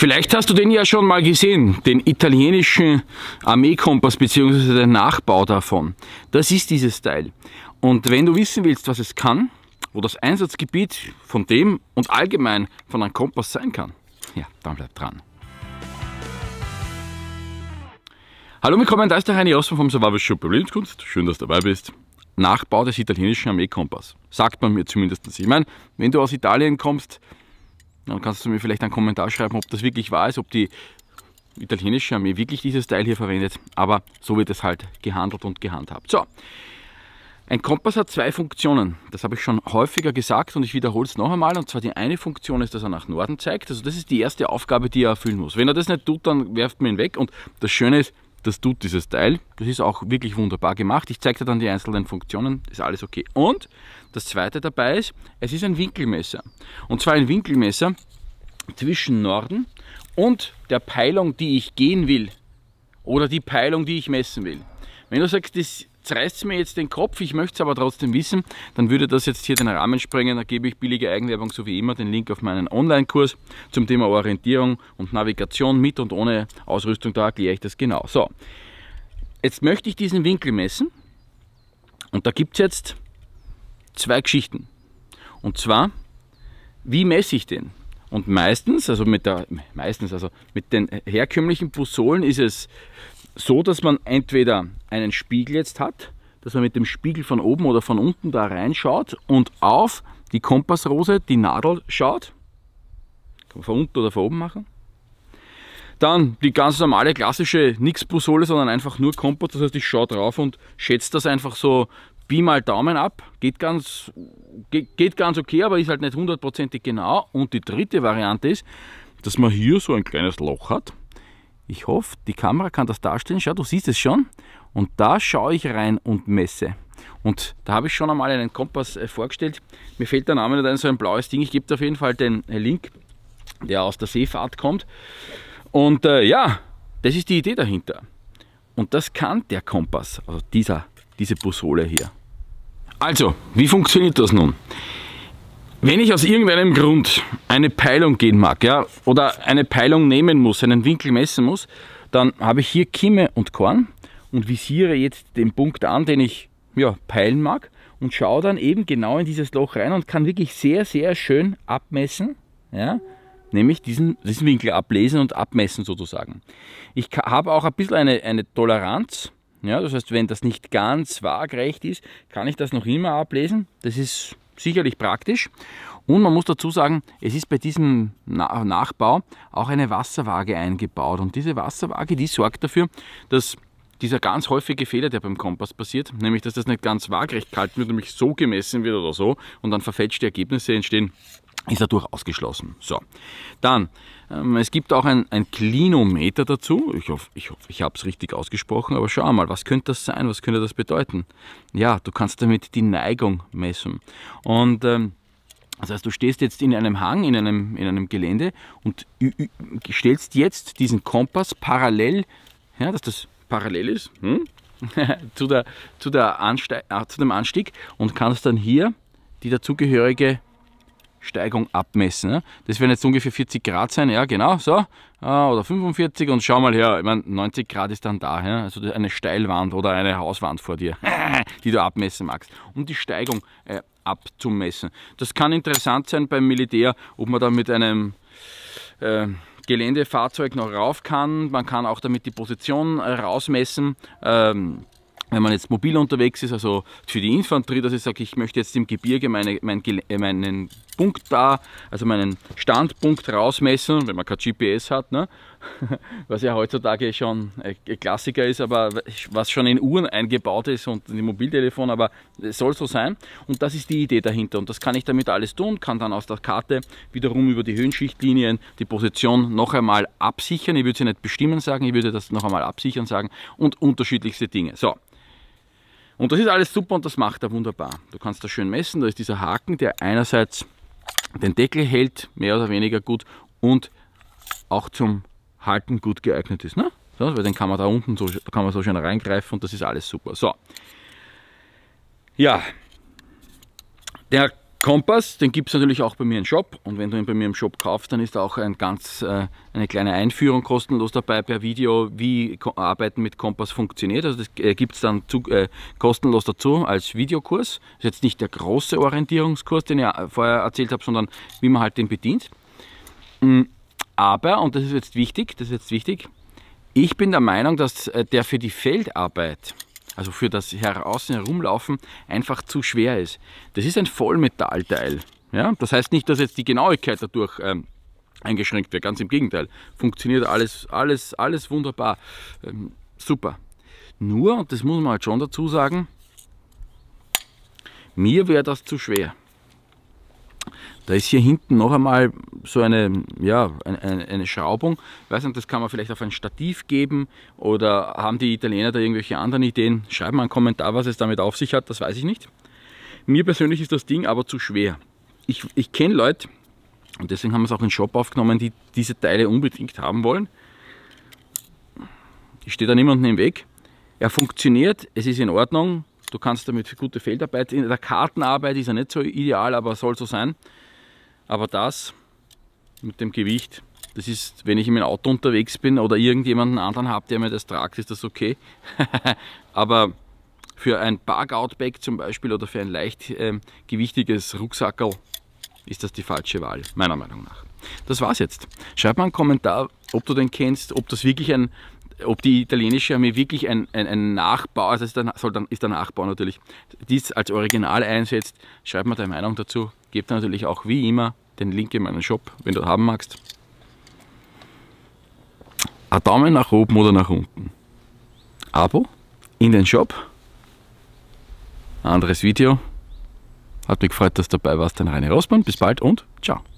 Vielleicht hast du den ja schon mal gesehen, den italienischen Armeekompass bzw. den Nachbau davon. Das ist dieses Teil. Und wenn du wissen willst, was es kann, wo das Einsatzgebiet von dem und allgemein von einem Kompass sein kann, ja, dann bleib dran. Hallo, willkommen, da ist der Heini Rossmann vom Survival Shop Lebenskunst. Schön, dass du dabei bist. Nachbau des italienischen Armeekompass. Sagt man mir zumindest. Ich meine, wenn du aus Italien kommst, dann kannst du mir vielleicht einen Kommentar schreiben, ob das wirklich wahr ist, ob die italienische Armee wirklich dieses Teil hier verwendet. Aber so wird es halt gehandelt und gehandhabt. So, ein Kompass hat zwei Funktionen. Das habe ich schon häufiger gesagt und ich wiederhole es noch einmal. Und zwar die eine Funktion ist, dass er nach Norden zeigt. Also das ist die erste Aufgabe, die er erfüllen muss. Wenn er das nicht tut, dann werft man ihn weg. Und das Schöne ist, das tut dieses Teil. Das ist auch wirklich wunderbar gemacht. Ich zeige dir dann die einzelnen Funktionen, ist alles okay. Und das zweite dabei ist, es ist ein Winkelmesser. Und zwar ein Winkelmesser, zwischen Norden und der Peilung, die ich gehen will oder die Peilung, die ich messen will. Wenn du sagst, das zerreißt mir jetzt den Kopf, ich möchte es aber trotzdem wissen, dann würde das jetzt hier den Rahmen sprengen. Da gebe ich billige Eigenwerbung, so wie immer, den Link auf meinen Online-Kurs zum Thema Orientierung und Navigation mit und ohne Ausrüstung. Da erkläre ich das genau. So, jetzt möchte ich diesen Winkel messen und da gibt es jetzt zwei Geschichten. Und zwar, wie messe ich den? Und meistens, also mit der, meistens, also mit den herkömmlichen Busolen ist es so, dass man entweder einen Spiegel jetzt hat, dass man mit dem Spiegel von oben oder von unten da reinschaut und auf die Kompassrose, die Nadel schaut. Kann man von unten oder von oben machen. Dann die ganz normale klassische nix Busole, sondern einfach nur Kompass. Das heißt, ich schaue drauf und schätze das einfach so Pi mal Daumen ab, geht ganz, geht, ganz okay, aber ist halt nicht hundertprozentig genau. Und die dritte Variante ist, dass man hier so ein kleines Loch hat. Ich hoffe, die Kamera kann das darstellen. Schau, du siehst es schon. Und da schaue ich rein und messe. Und da habe ich schon einmal einen Kompass äh, vorgestellt. Mir fehlt der Name nicht ein, so ein blaues Ding. Ich gebe auf jeden Fall den äh, Link, der aus der Seefahrt kommt. Und äh, ja, das ist die Idee dahinter. Und das kann der Kompass, also dieser, diese Busole hier. Also, wie funktioniert das nun? Wenn ich aus irgendeinem Grund eine Peilung gehen mag ja, oder eine Peilung nehmen muss, einen Winkel messen muss, dann habe ich hier Kimme und Korn und visiere jetzt den Punkt an, den ich ja, peilen mag und schaue dann eben genau in dieses Loch rein und kann wirklich sehr, sehr schön abmessen, ja, nämlich diesen, diesen Winkel ablesen und abmessen sozusagen. Ich habe auch ein bisschen eine, eine Toleranz, ja, das heißt, wenn das nicht ganz waagrecht ist, kann ich das noch immer ablesen. Das ist sicherlich praktisch. Und man muss dazu sagen, es ist bei diesem Nachbau auch eine Wasserwaage eingebaut. Und diese Wasserwaage, die sorgt dafür, dass dieser ganz häufige Fehler, der beim Kompass passiert, nämlich dass das nicht ganz waagrecht kalt wird, nämlich so gemessen wird oder so und dann verfälschte Ergebnisse entstehen, ist dadurch ausgeschlossen. So, dann, ähm, es gibt auch ein, ein Klinometer dazu. Ich hoffe, ich, hoff, ich habe es richtig ausgesprochen, aber schau mal, was könnte das sein? Was könnte das bedeuten? Ja, du kannst damit die Neigung messen. Und ähm, das heißt, du stehst jetzt in einem Hang, in einem, in einem Gelände und stellst jetzt diesen Kompass parallel, ja, dass das parallel ist, hm? zu, der, zu, der Anste äh, zu dem Anstieg und kannst dann hier die dazugehörige Steigung abmessen. Ne? Das werden jetzt ungefähr 40 Grad sein, ja genau, so, äh, oder 45 und schau mal her, ich meine 90 Grad ist dann da, also eine Steilwand oder eine Hauswand vor dir, die du abmessen magst, um die Steigung äh, abzumessen. Das kann interessant sein beim Militär, ob man da mit einem äh, Geländefahrzeug noch rauf kann, man kann auch damit die Position rausmessen, ähm, wenn man jetzt mobil unterwegs ist, also für die Infanterie, dass ich sage, ich möchte jetzt im Gebirge meine, mein, äh, meinen Punkt da, also meinen Standpunkt rausmessen, wenn man kein GPS hat, ne, was ja heutzutage schon ein äh, Klassiker ist, aber was schon in Uhren eingebaut ist und in Mobiltelefon, aber es soll so sein. Und das ist die Idee dahinter. Und das kann ich damit alles tun, kann dann aus der Karte wiederum über die Höhenschichtlinien die Position noch einmal absichern. Ich würde sie nicht bestimmen sagen, ich würde das noch einmal absichern sagen und unterschiedlichste Dinge. So, und das ist alles super und das macht er wunderbar. Du kannst das schön messen, da ist dieser Haken, der einerseits den Deckel hält, mehr oder weniger gut, und auch zum Halten gut geeignet ist. Ne? So, weil dann kann man da unten so, kann man so schön reingreifen und das ist alles super. So. Ja. Der Kompass, den gibt es natürlich auch bei mir im Shop und wenn du ihn bei mir im Shop kaufst, dann ist auch ein ganz, äh, eine kleine Einführung kostenlos dabei per Video, wie Ko Arbeiten mit Kompass funktioniert. Also das äh, gibt es dann zu, äh, kostenlos dazu als Videokurs. Das ist jetzt nicht der große Orientierungskurs, den ich äh, vorher erzählt habe, sondern wie man halt den bedient. Mhm. Aber, und das ist jetzt wichtig, das ist jetzt wichtig, ich bin der Meinung, dass äh, der für die Feldarbeit, also für das Heraußen herumlaufen, einfach zu schwer ist. Das ist ein Vollmetallteil. Ja? Das heißt nicht, dass jetzt die Genauigkeit dadurch ähm, eingeschränkt wird, ganz im Gegenteil. Funktioniert alles, alles, alles wunderbar. Ähm, super. Nur, und das muss man halt schon dazu sagen, mir wäre das zu schwer. Da ist hier hinten noch einmal so eine, ja, eine, eine, Schraubung. Ich weiß nicht, das kann man vielleicht auf ein Stativ geben oder haben die Italiener da irgendwelche anderen Ideen? Schreiben mal einen Kommentar, was es damit auf sich hat, das weiß ich nicht. Mir persönlich ist das Ding aber zu schwer. Ich, ich kenne Leute, und deswegen haben wir es auch in den Shop aufgenommen, die diese Teile unbedingt haben wollen. Ich stehe da niemandem im Weg. Er funktioniert, es ist in Ordnung, Du kannst damit gute Feldarbeit, in der Kartenarbeit ist ja nicht so ideal, aber soll so sein. Aber das mit dem Gewicht, das ist, wenn ich in meinem Auto unterwegs bin oder irgendjemanden anderen habe, der mir das tragt, ist das okay. aber für ein Barg-Outback zum Beispiel oder für ein leicht ähm, gewichtiges Rucksackerl ist das die falsche Wahl, meiner Meinung nach. Das war's jetzt. Schreib mal einen Kommentar, ob du den kennst, ob das wirklich ein ob die italienische Armee wir wirklich einen ein Nachbau, also ist der, soll dann, ist der Nachbau natürlich, dies als Original einsetzt. Schreibt mir deine Meinung dazu. Gebt natürlich auch wie immer den Link in meinen Shop, wenn du haben magst. Ein Daumen nach oben oder nach unten. Abo in den Shop. Ein anderes Video. Hat mich gefreut, dass du dabei warst, dein Rainer Rossmann. Bis bald und ciao.